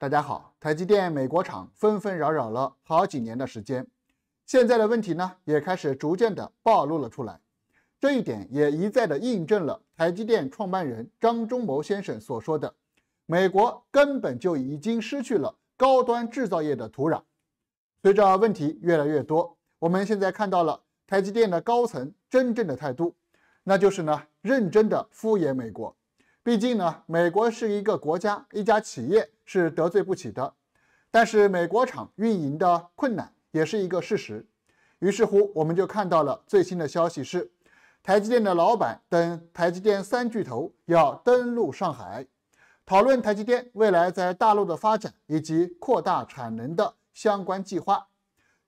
大家好，台积电美国厂纷纷扰扰了好几年的时间，现在的问题呢也开始逐渐的暴露了出来。这一点也一再的印证了台积电创办人张忠谋先生所说的，美国根本就已经失去了高端制造业的土壤。随着问题越来越多，我们现在看到了台积电的高层真正的态度，那就是呢认真的敷衍美国。毕竟呢，美国是一个国家，一家企业。是得罪不起的，但是美国厂运营的困难也是一个事实。于是乎，我们就看到了最新的消息是，台积电的老板等台积电三巨头要登陆上海，讨论台积电未来在大陆的发展以及扩大产能的相关计划。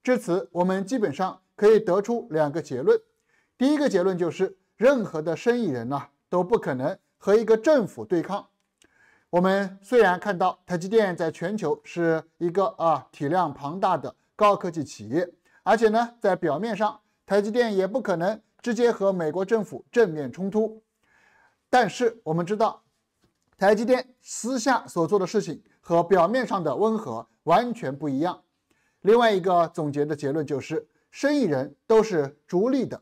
至此，我们基本上可以得出两个结论：第一个结论就是，任何的生意人呢都不可能和一个政府对抗。我们虽然看到台积电在全球是一个啊体量庞大的高科技企业，而且呢，在表面上，台积电也不可能直接和美国政府正面冲突。但是我们知道，台积电私下所做的事情和表面上的温和完全不一样。另外一个总结的结论就是，生意人都是逐利的，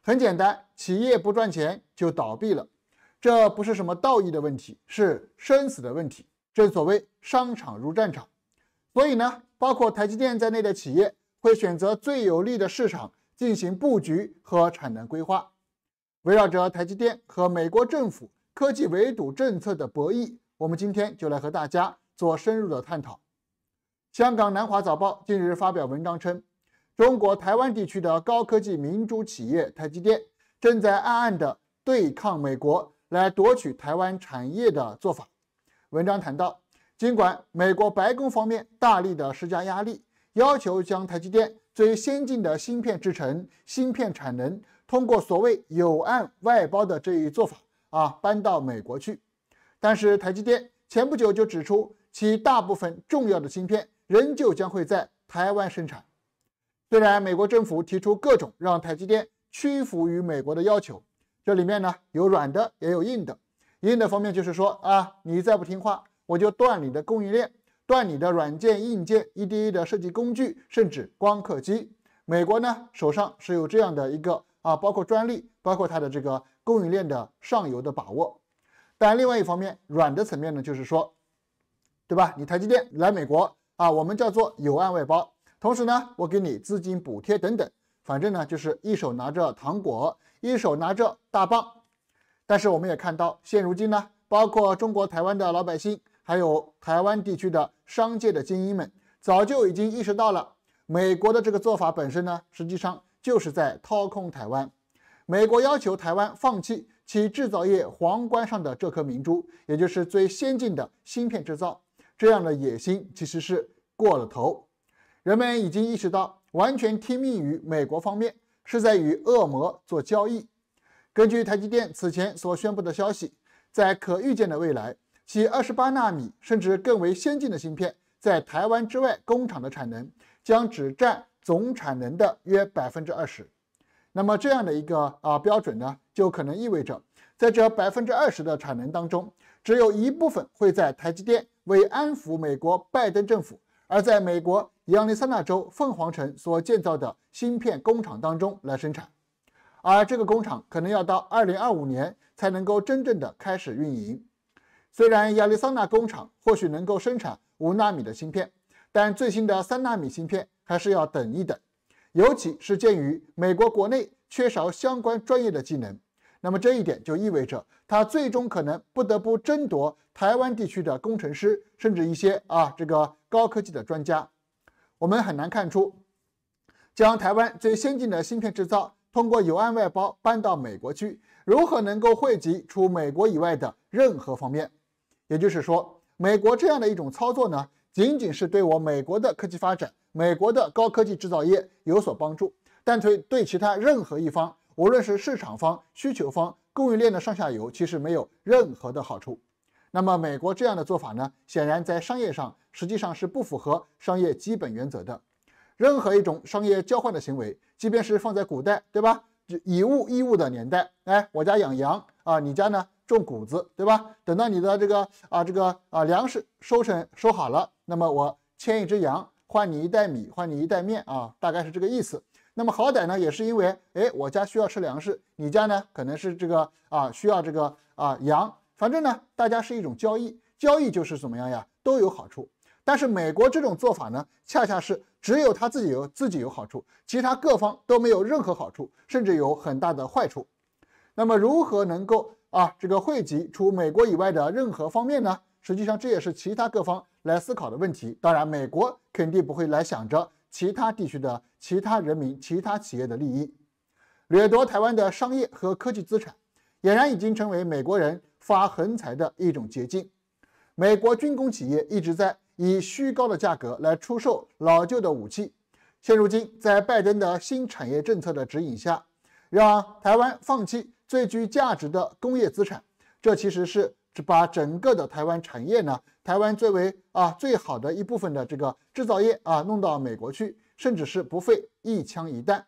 很简单，企业不赚钱就倒闭了。这不是什么道义的问题，是生死的问题。正所谓商场如战场，所以呢，包括台积电在内的企业会选择最有利的市场进行布局和产能规划。围绕着台积电和美国政府科技围堵政策的博弈，我们今天就来和大家做深入的探讨。香港南华早报近日发表文章称，中国台湾地区的高科技明珠企业台积电正在暗暗的对抗美国。来夺取台湾产业的做法。文章谈到，尽管美国白宫方面大力的施加压力，要求将台积电最先进的芯片制成芯片产能，通过所谓有案外包的这一做法啊搬到美国去，但是台积电前不久就指出，其大部分重要的芯片仍旧将会在台湾生产。虽然美国政府提出各种让台积电屈服于美国的要求。这里面呢有软的也有硬的，硬的方面就是说啊，你再不听话，我就断你的供应链，断你的软件硬件、EDA 的设计工具，甚至光刻机。美国呢手上是有这样的一个啊，包括专利，包括它的这个供应链的上游的把握。但另外一方面，软的层面呢，就是说，对吧？你台积电来美国啊，我们叫做有案外包，同时呢，我给你资金补贴等等，反正呢就是一手拿着糖果。一手拿着大棒，但是我们也看到，现如今呢，包括中国台湾的老百姓，还有台湾地区的商界的精英们，早就已经意识到了美国的这个做法本身呢，实际上就是在掏空台湾。美国要求台湾放弃其制造业皇冠上的这颗明珠，也就是最先进的芯片制造，这样的野心其实是过了头。人们已经意识到，完全听命于美国方面。是在与恶魔做交易。根据台积电此前所宣布的消息，在可预见的未来，其二十八纳米甚至更为先进的芯片在台湾之外工厂的产能将只占总产能的约百分之二十。那么这样的一个啊标准呢，就可能意味着，在这百分之二十的产能当中，只有一部分会在台积电为安抚美国拜登政府。而在美国亚利桑那州凤凰城所建造的芯片工厂当中来生产，而这个工厂可能要到二零二五年才能够真正的开始运营。虽然亚利桑那工厂或许能够生产五纳米的芯片，但最新的三纳米芯片还是要等一等，尤其是鉴于美国国内缺少相关专业的技能。那么这一点就意味着，它最终可能不得不争夺台湾地区的工程师，甚至一些啊这个高科技的专家。我们很难看出，将台湾最先进的芯片制造通过友安外包搬到美国去，如何能够惠及除美国以外的任何方面。也就是说，美国这样的一种操作呢，仅仅是对我美国的科技发展、美国的高科技制造业有所帮助，但对对其他任何一方。无论是市场方、需求方、供应链的上下游，其实没有任何的好处。那么美国这样的做法呢？显然在商业上实际上是不符合商业基本原则的。任何一种商业交换的行为，即便是放在古代，对吧？以物易物的年代，哎，我家养羊啊，你家呢种谷子，对吧？等到你的这个啊这个啊粮食收成收好了，那么我牵一只羊换你一袋米，换你一袋面啊，大概是这个意思。那么好歹呢，也是因为，哎，我家需要吃粮食，你家呢，可能是这个啊，需要这个啊羊，反正呢，大家是一种交易，交易就是怎么样呀，都有好处。但是美国这种做法呢，恰恰是只有他自己有自己有好处，其他各方都没有任何好处，甚至有很大的坏处。那么如何能够啊，这个惠及除美国以外的任何方面呢？实际上这也是其他各方来思考的问题。当然，美国肯定不会来想着。其他地区的其他人民、其他企业的利益，掠夺台湾的商业和科技资产，俨然已经成为美国人发横财的一种捷径。美国军工企业一直在以虚高的价格来出售老旧的武器，现如今在拜登的新产业政策的指引下，让台湾放弃最具价值的工业资产，这其实是。把整个的台湾产业呢，台湾最为啊最好的一部分的这个制造业啊，弄到美国去，甚至是不费一枪一弹。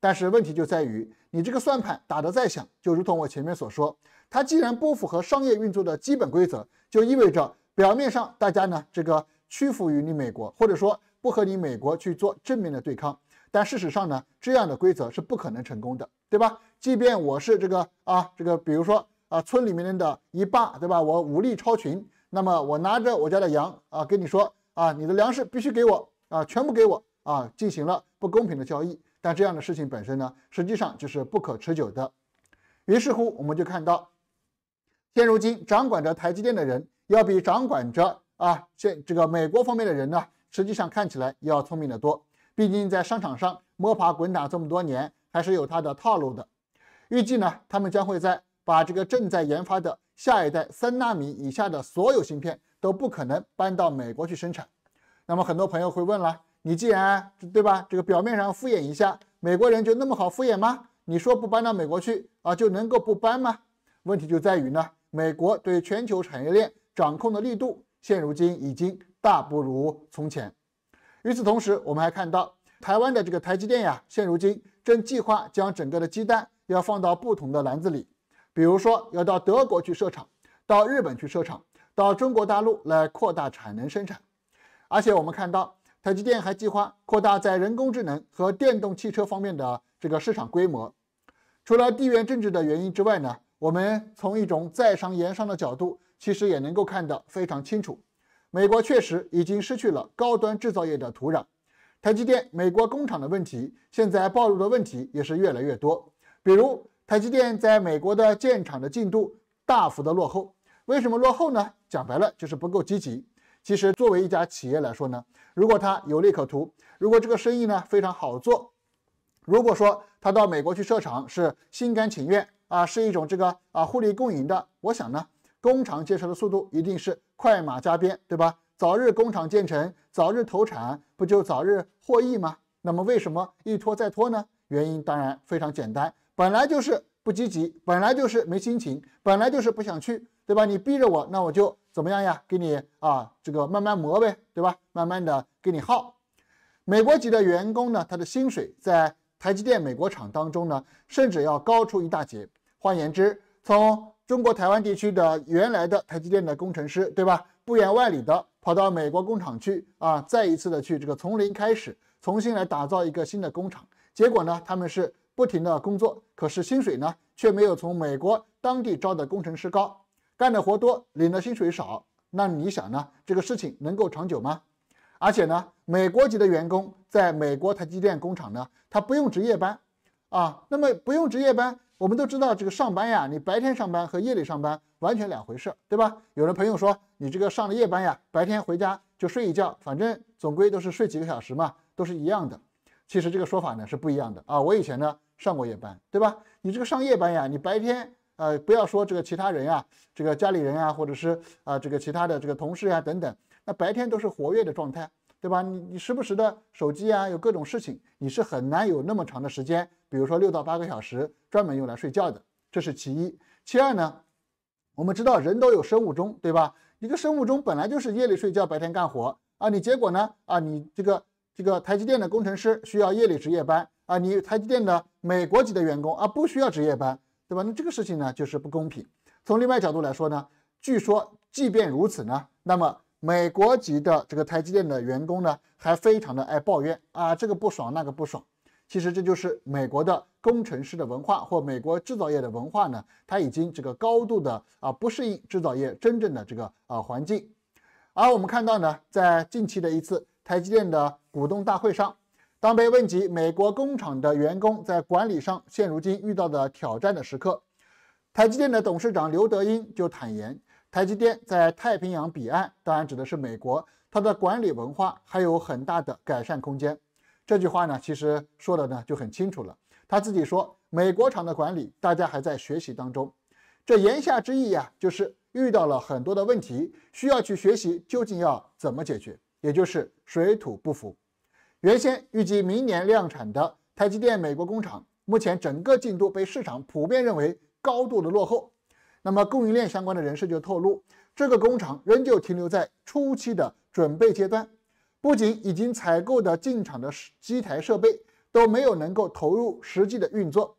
但是问题就在于，你这个算盘打得再响，就如同我前面所说，它既然不符合商业运作的基本规则，就意味着表面上大家呢这个屈服于你美国，或者说不和你美国去做正面的对抗，但事实上呢，这样的规则是不可能成功的，对吧？即便我是这个啊这个，比如说。啊，村里面的一霸，对吧？我武力超群，那么我拿着我家的羊啊，跟你说啊，你的粮食必须给我啊，全部给我啊，进行了不公平的交易。但这样的事情本身呢，实际上就是不可持久的。于是乎，我们就看到，现如今掌管着台积电的人，要比掌管着啊这这个美国方面的人呢，实际上看起来要聪明的多。毕竟在商场上摸爬滚打这么多年，还是有他的套路的。预计呢，他们将会在。把这个正在研发的下一代三纳米以下的所有芯片都不可能搬到美国去生产。那么，很多朋友会问了，你既然对吧，这个表面上敷衍一下，美国人就那么好敷衍吗？你说不搬到美国去啊，就能够不搬吗？问题就在于呢，美国对全球产业链掌控的力度现如今已经大不如从前。与此同时，我们还看到台湾的这个台积电呀，现如今正计划将整个的鸡蛋要放到不同的篮子里。比如说，要到德国去设厂，到日本去设厂，到中国大陆来扩大产能生产。而且，我们看到台积电还计划扩大在人工智能和电动汽车方面的这个市场规模。除了地缘政治的原因之外呢，我们从一种在商言商的角度，其实也能够看得非常清楚。美国确实已经失去了高端制造业的土壤。台积电美国工厂的问题，现在暴露的问题也是越来越多，比如。台积电在美国的建厂的进度大幅的落后，为什么落后呢？讲白了就是不够积极。其实作为一家企业来说呢，如果它有利可图，如果这个生意呢非常好做，如果说它到美国去设厂是心甘情愿啊，是一种这个啊互利共赢的，我想呢，工厂建设的速度一定是快马加鞭，对吧？早日工厂建成，早日投产，不就早日获益吗？那么为什么一拖再拖呢？原因当然非常简单。本来就是不积极，本来就是没心情，本来就是不想去，对吧？你逼着我，那我就怎么样呀？给你啊，这个慢慢磨呗，对吧？慢慢的给你耗。美国籍的员工呢，他的薪水在台积电美国厂当中呢，甚至要高出一大截。换言之，从中国台湾地区的原来的台积电的工程师，对吧？不远万里的跑到美国工厂去啊，再一次的去这个从零开始，重新来打造一个新的工厂，结果呢，他们是。不停的工作，可是薪水呢，却没有从美国当地招的工程师高，干的活多，领的薪水少。那你想呢？这个事情能够长久吗？而且呢，美国籍的员工在美国台积电工厂呢，他不用值夜班，啊，那么不用值夜班，我们都知道这个上班呀，你白天上班和夜里上班完全两回事，对吧？有的朋友说，你这个上了夜班呀，白天回家就睡一觉，反正总归都是睡几个小时嘛，都是一样的。其实这个说法呢是不一样的啊，我以前呢。上过夜班，对吧？你这个上夜班呀，你白天，呃，不要说这个其他人呀，这个家里人呀，或者是啊，这个其他的这个同事呀等等，那白天都是活跃的状态，对吧？你你时不时的手机啊，有各种事情，你是很难有那么长的时间，比如说六到八个小时专门用来睡觉的，这是其一。其二呢，我们知道人都有生物钟，对吧？一个生物钟本来就是夜里睡觉，白天干活啊，你结果呢啊，你这个这个台积电的工程师需要夜里值夜班。啊，你台积电的美国籍的员工啊，不需要值夜班，对吧？那这个事情呢，就是不公平。从另外角度来说呢，据说即便如此呢，那么美国籍的这个台积电的员工呢，还非常的爱抱怨啊，这个不爽那个不爽。其实这就是美国的工程师的文化或美国制造业的文化呢，它已经这个高度的啊不适应制造业真正的这个啊环境。而我们看到呢，在近期的一次台积电的股东大会上。当被问及美国工厂的员工在管理上现如今遇到的挑战的时刻，台积电的董事长刘德英就坦言，台积电在太平洋彼岸，当然指的是美国，它的管理文化还有很大的改善空间。这句话呢，其实说的呢就很清楚了。他自己说，美国厂的管理大家还在学习当中，这言下之意呀，就是遇到了很多的问题，需要去学习究竟要怎么解决，也就是水土不服。原先预计明年量产的台积电美国工厂，目前整个进度被市场普遍认为高度的落后。那么供应链相关的人士就透露，这个工厂仍旧停留在初期的准备阶段，不仅已经采购的进场的机台设备都没有能够投入实际的运作，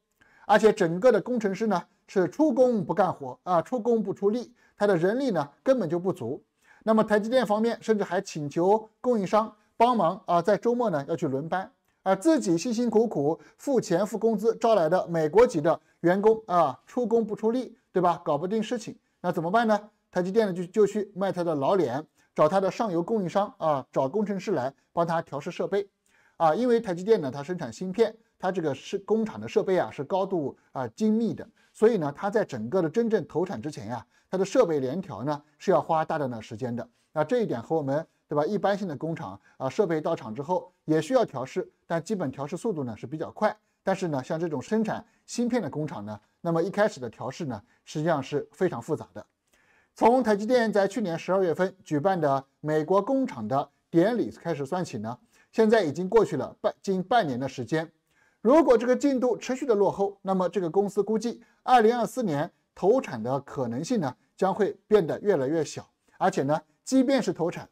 而且整个的工程师呢是出工不干活啊，出工不出力，他的人力呢根本就不足。那么台积电方面甚至还请求供应商。帮忙啊，在周末呢要去轮班啊，自己辛辛苦苦付钱付工资招来的美国籍的员工啊，出工不出力，对吧？搞不定事情，那怎么办呢？台积电呢就就去卖他的老脸，找他的上游供应商啊，找工程师来帮他调试设备啊，因为台积电呢，它生产芯片，它这个是工厂的设备啊，是高度啊精密的，所以呢，它在整个的真正投产之前呀，它的设备联调呢是要花大量的时间的。那这一点和我们。对吧？一般性的工厂啊，设备到厂之后也需要调试，但基本调试速度呢是比较快。但是呢，像这种生产芯片的工厂呢，那么一开始的调试呢，实际上是非常复杂的。从台积电在去年十二月份举办的美国工厂的典礼开始算起呢，现在已经过去了半近半年的时间。如果这个进度持续的落后，那么这个公司估计二零二四年投产的可能性呢，将会变得越来越小。而且呢，即便是投产，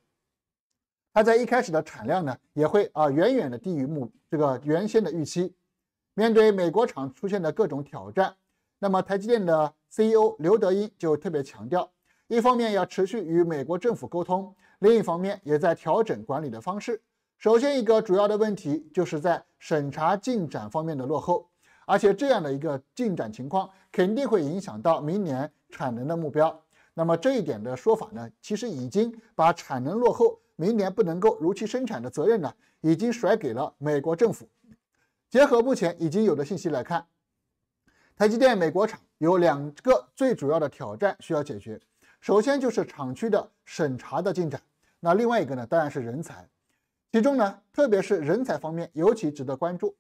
它在一开始的产量呢，也会啊远远的低于目这个原先的预期。面对美国厂出现的各种挑战，那么台积电的 CEO 刘德英就特别强调，一方面要持续与美国政府沟通，另一方面也在调整管理的方式。首先一个主要的问题就是在审查进展方面的落后，而且这样的一个进展情况肯定会影响到明年产能的目标。那么这一点的说法呢，其实已经把产能落后。明年不能够如期生产的责任呢，已经甩给了美国政府。结合目前已经有的信息来看，台积电美国厂有两个最主要的挑战需要解决，首先就是厂区的审查的进展，那另外一个呢，当然是人才。其中呢，特别是人才方面尤其值得关注。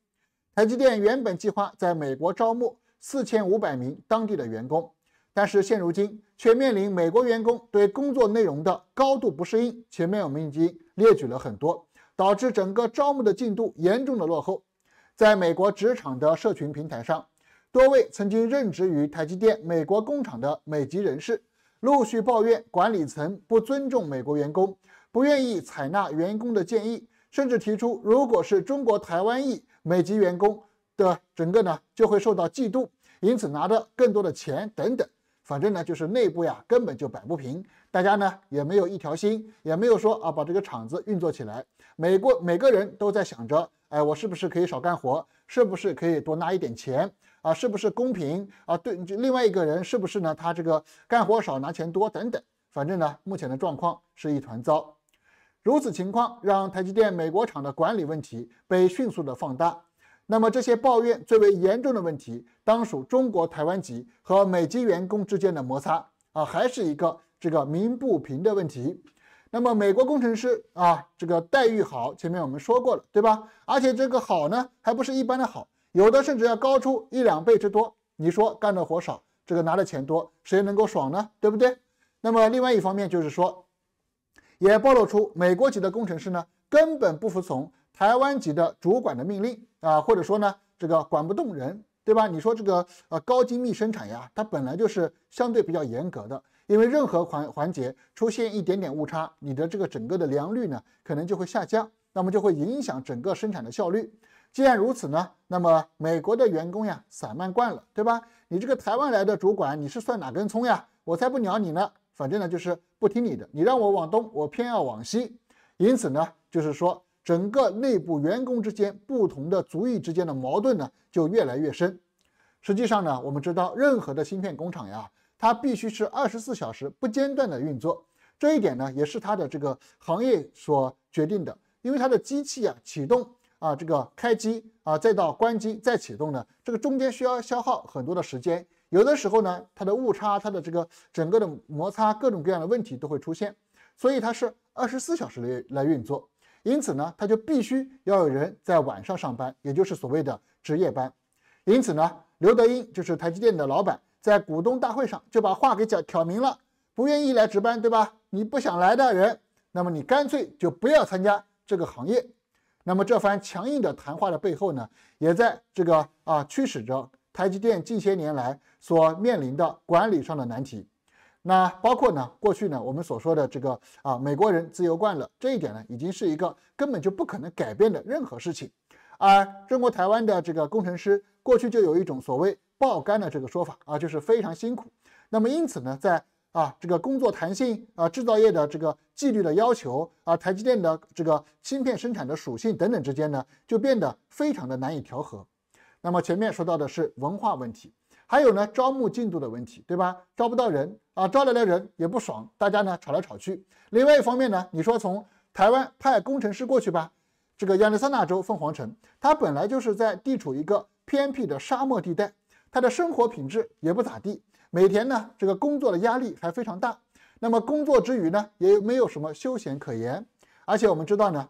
台积电原本计划在美国招募四千五百名当地的员工。但是现如今却面临美国员工对工作内容的高度不适应。前面我们已经列举了很多，导致整个招募的进度严重的落后。在美国职场的社群平台上，多位曾经任职于台积电美国工厂的美籍人士陆续抱怨，管理层不尊重美国员工，不愿意采纳员工的建议，甚至提出，如果是中国台湾裔美籍员工的整个呢，就会受到嫉妒，因此拿着更多的钱等等。反正呢，就是内部呀根本就摆不平，大家呢也没有一条心，也没有说啊把这个厂子运作起来。美国每个人都在想着，哎，我是不是可以少干活，是不是可以多拿一点钱啊？是不是公平啊？对，另外一个人是不是呢？他这个干活少拿钱多等等。反正呢，目前的状况是一团糟。如此情况，让台积电美国厂的管理问题被迅速的放大。那么这些抱怨最为严重的问题，当属中国台湾籍和美籍员工之间的摩擦啊，还是一个这个鸣不平的问题。那么美国工程师啊，这个待遇好，前面我们说过了，对吧？而且这个好呢，还不是一般的好，有的甚至要高出一两倍之多。你说干的活少，这个拿的钱多，谁能够爽呢？对不对？那么另外一方面就是说，也暴露出美国籍的工程师呢，根本不服从台湾籍的主管的命令。啊，或者说呢，这个管不动人，对吧？你说这个呃高精密生产呀，它本来就是相对比较严格的，因为任何环环节出现一点点误差，你的这个整个的良率呢，可能就会下降，那么就会影响整个生产的效率。既然如此呢，那么美国的员工呀，散漫惯了，对吧？你这个台湾来的主管，你是算哪根葱呀？我才不鸟你呢，反正呢就是不听你的，你让我往东，我偏要往西。因此呢，就是说。整个内部员工之间不同的族裔之间的矛盾呢，就越来越深。实际上呢，我们知道任何的芯片工厂呀，它必须是二十四小时不间断的运作。这一点呢，也是它的这个行业所决定的。因为它的机器呀，启动啊，这个开机啊，再到关机再启动呢，这个中间需要消耗很多的时间。有的时候呢，它的误差、它的这个整个的摩擦、各种各样的问题都会出现。所以它是二十四小时来来运作。因此呢，他就必须要有人在晚上上班，也就是所谓的值夜班。因此呢，刘德英就是台积电的老板，在股东大会上就把话给讲挑明了，不愿意来值班，对吧？你不想来的人，那么你干脆就不要参加这个行业。那么这番强硬的谈话的背后呢，也在这个啊驱使着台积电近些年来所面临的管理上的难题。那包括呢，过去呢，我们所说的这个啊，美国人自由惯了，这一点呢，已经是一个根本就不可能改变的任何事情。而中国台湾的这个工程师，过去就有一种所谓“爆肝”的这个说法啊，就是非常辛苦。那么因此呢，在啊这个工作弹性啊，制造业的这个纪律的要求啊，台积电的这个芯片生产的属性等等之间呢，就变得非常的难以调和。那么前面说到的是文化问题。还有呢，招募进度的问题，对吧？招不到人啊，招来的人也不爽，大家呢吵来吵去。另外一方面呢，你说从台湾派工程师过去吧，这个亚利桑那州凤凰城，它本来就是在地处一个偏僻的沙漠地带，它的生活品质也不咋地，每天呢这个工作的压力还非常大。那么工作之余呢，也没有什么休闲可言。而且我们知道呢，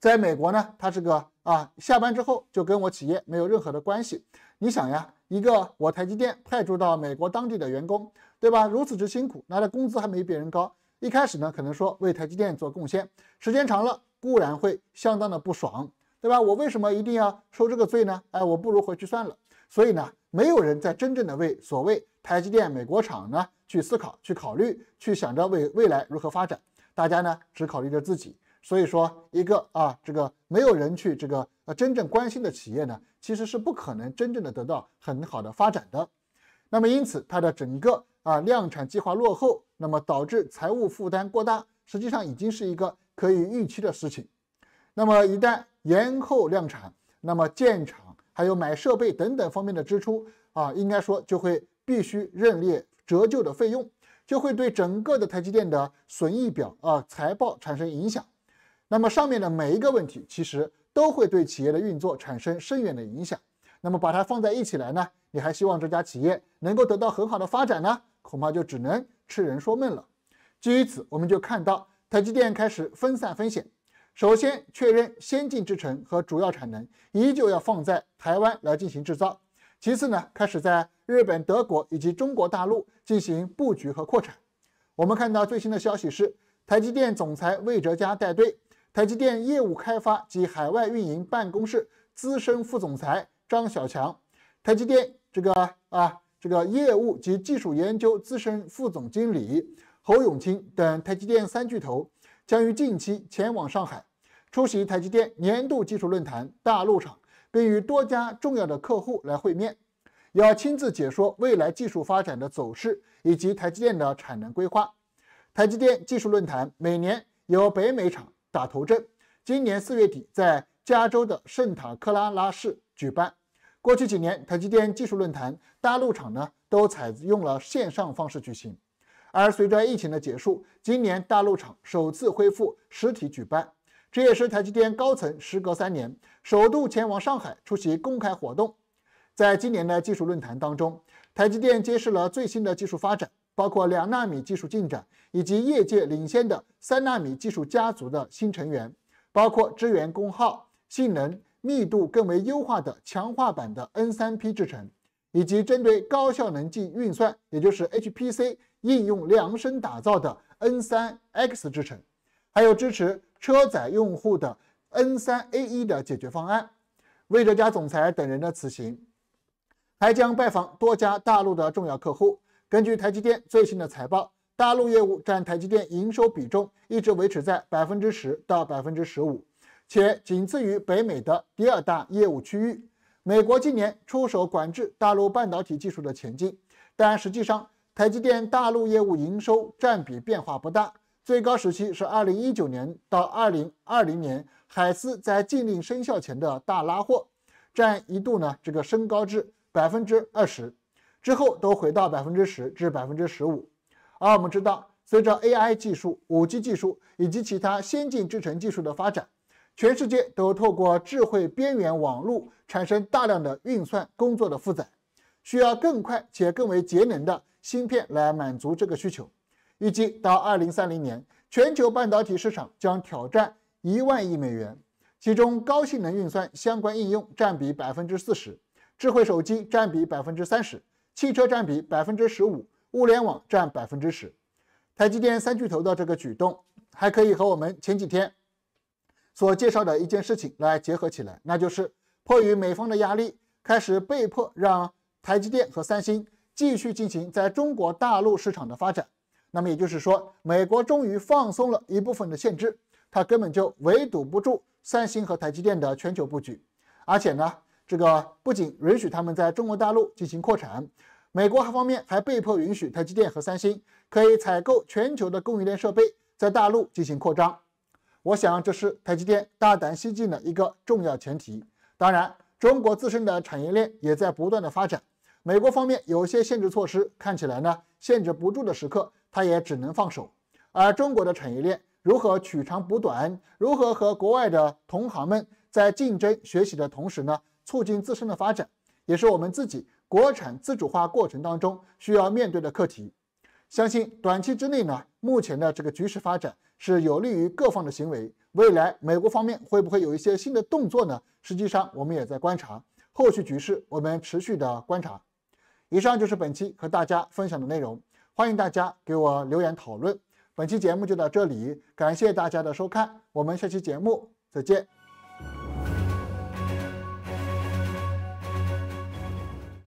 在美国呢，它这个啊，下班之后就跟我企业没有任何的关系。你想呀。一个我台积电派驻到美国当地的员工，对吧？如此之辛苦，拿的工资还没别人高。一开始呢，可能说为台积电做贡献，时间长了，固然会相当的不爽，对吧？我为什么一定要受这个罪呢？哎，我不如回去算了。所以呢，没有人在真正的为所谓台积电美国厂呢去思考、去考虑、去想着为未来如何发展，大家呢只考虑着自己。所以说，一个啊，这个没有人去这个。真正关心的企业呢，其实是不可能真正的得到很好的发展的。那么，因此它的整个啊量产计划落后，那么导致财务负担过大，实际上已经是一个可以预期的事情。那么一旦延后量产，那么建厂还有买设备等等方面的支出啊，应该说就会必须认列折旧的费用，就会对整个的台积电的损益表啊财报产生影响。那么上面的每一个问题，其实。都会对企业的运作产生深远的影响。那么把它放在一起来呢？你还希望这家企业能够得到很好的发展呢？恐怕就只能痴人说梦了。基于此，我们就看到台积电开始分散风险。首先确认先进制程和主要产能依旧要放在台湾来进行制造。其次呢，开始在日本、德国以及中国大陆进行布局和扩产。我们看到最新的消息是，台积电总裁魏哲嘉带队。台积电业务开发及海外运营办公室资深副总裁张小强，台积电这个啊这个业务及技术研究资深副总经理侯永清等台积电三巨头将于近期前往上海出席台积电年度技术论坛大陆场，并与多家重要的客户来会面，要亲自解说未来技术发展的走势以及台积电的产能规划。台积电技术论坛每年由北美厂。打头阵，今年四月底在加州的圣塔克拉拉市举办。过去几年，台积电技术论坛大陆场呢都采用了线上方式举行，而随着疫情的结束，今年大陆场首次恢复实体举办，这也是台积电高层时隔三年首度前往上海出席公开活动。在今年的技术论坛当中，台积电揭示了最新的技术发展。包括两纳米技术进展，以及业界领先的三纳米技术家族的新成员，包括支援功耗、性能、密度更为优化的强化版的 N3P 制程，以及针对高效能计运算，也就是 HPC 应用量身打造的 N3X 制程，还有支持车载用户的 n 3 a 1的解决方案。魏哲嘉总裁等人的此行，还将拜访多家大陆的重要客户。根据台积电最新的财报，大陆业务占台积电营收比重一直维持在百分之十到百分之十五，且仅次于北美的第二大业务区域。美国近年出手管制大陆半导体技术的前进，但实际上台积电大陆业务营收占比变化不大，最高时期是二零一九年到二零二零年，海思在禁令生效前的大拉货，占一度呢这个升高至百分之二十。之后都回到百分之十至百分之十五，而我们知道，随着 AI 技术、5G 技术以及其他先进制程技术的发展，全世界都透过智慧边缘网络产生大量的运算工作的负载，需要更快且更为节能的芯片来满足这个需求。预计到2030年，全球半导体市场将挑战一万亿美元，其中高性能运算相关应用占比百分之四十，智慧手机占比百分之三十。汽车占比百分之十五，物联网占百分之十。台积电三巨头的这个举动，还可以和我们前几天所介绍的一件事情来结合起来，那就是迫于美方的压力，开始被迫让台积电和三星继续进行在中国大陆市场的发展。那么也就是说，美国终于放松了一部分的限制，它根本就围堵不住三星和台积电的全球布局，而且呢，这个不仅允许他们在中国大陆进行扩产。美国方面还被迫允许台积电和三星可以采购全球的供应链设备，在大陆进行扩张。我想这是台积电大胆西进的一个重要前提。当然，中国自身的产业链也在不断的发展。美国方面有些限制措施看起来呢，限制不住的时刻，他也只能放手。而中国的产业链如何取长补短，如何和国外的同行们在竞争学习的同时呢，促进自身的发展，也是我们自己。国产自主化过程当中需要面对的课题，相信短期之内呢，目前的这个局势发展是有利于各方的行为。未来美国方面会不会有一些新的动作呢？实际上我们也在观察后续局势，我们持续的观察。以上就是本期和大家分享的内容，欢迎大家给我留言讨论。本期节目就到这里，感谢大家的收看，我们下期节目再见。